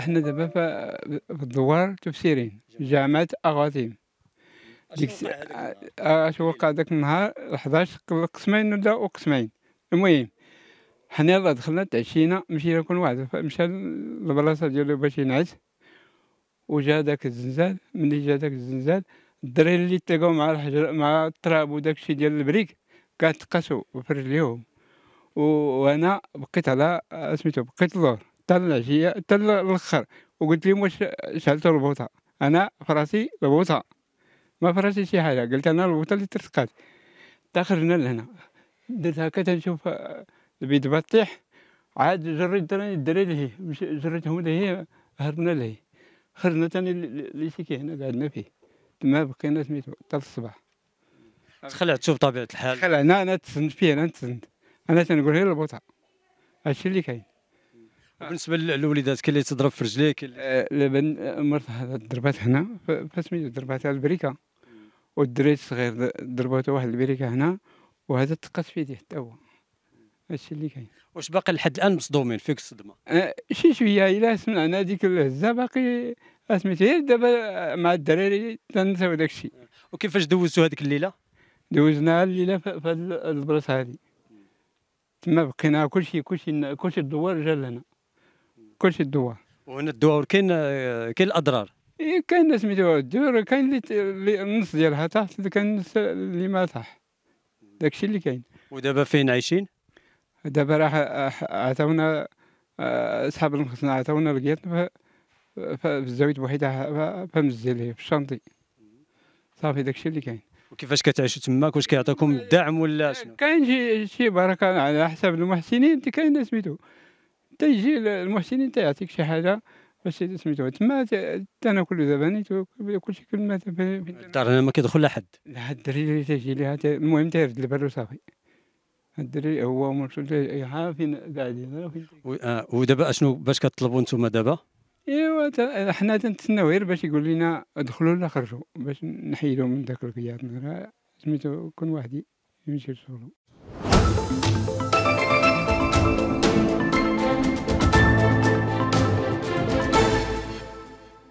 احنا دابا في الدوار تفسيرين جامعة أغاثيم ديك اش وقع داك النهار 11 آه، آه، قسمين ولا قسمين المهم حنا يلاه دخلنا تعشينا مشينا كل واحد مشى للبلاصه ديالو باش ينعس وجا داك الزنزال ملي جا داك الزنزال الدراري اللي تلاقاو مع الحجر مع التراب وداكشي ديال البريك كاع تقاسو في رجليهم وانا بقيت على آه، سميتو بقيت اللور حتى العشيه حتى الاخر وقلت لهم واش شعلتوا البوطه انا فراسي البوطة ما فراسي شي حاجه قلت انا البوطه اللي ترسقات حتى خرجنا لهنا درت هاكا تنشوف البيت آه، بطيح عاد جريت دراني الدراري لهي جريتهم لهي هربنا لهي خرجنا تاني اللي سيكي هنا قعدنا فيه تما بقينا سميتو حتى الصباح تخلعتو بطبيعه الحال تخلعنا انا تسند فيه انا تسند انا تنقول هي البوطه هادشي اللي كاين بالنسبه للوليدات كاين اللي تضرب في رجليك آه، مرت ضربات هنا فسميتو ضربات على البريكه والدري الصغير ضربته واحد البريكه هنا وهذا تقص في يديه حتى هو هادشي اللي كاين واش باقي لحد الان مصدومين فيك الصدمه أه شي شويه الا سمعنا هذيك الهزه باقي سميتو غير دابا مع الدراري تنساو داكشي آه. وكيفاش دوزتوا هذيك الليله دوزنا الليله في هاد البلاصه هادي تما بقينا كلشي كلشي كلشي الدوار جا لهنا كلشي الدواء وهنا الدواء كاين كاين الاضرار إيه، كاين سميتو الدور كاين اللي النص ديالها تحت كاين النص اللي ما تحت داكشي اللي كاين ودابا فين عايشين دابا راه عطاونا آه، اصحاب المخزن عطاونا لقيت فالزويد بوحدها فمزليه في الشنطي صافي داكشي اللي كاين وكيفاش كتعيشوا تماك واش كيعطيكم الدعم ولا شنو كاين شي شي بركه على حساب المحسنين كاين سميتو تيجي المحسنين تيعطيك شي حاجه باش سميتو تما التناكل زباني كل ما الدار ما كيدخل لا حد لا الدري اللي تيجي ليها المهم تيرد البر وصافي الدري هو مرسول عارفين قاعدين ودابا اشنو باش كطلبوا نتوما دابا ايوا حنا تنتسناو غير باش يقول لنا دخلوا ولا خرجوا باش نحيدوا من ذاك الكيات سميتو كون واحد يمشي لشغلو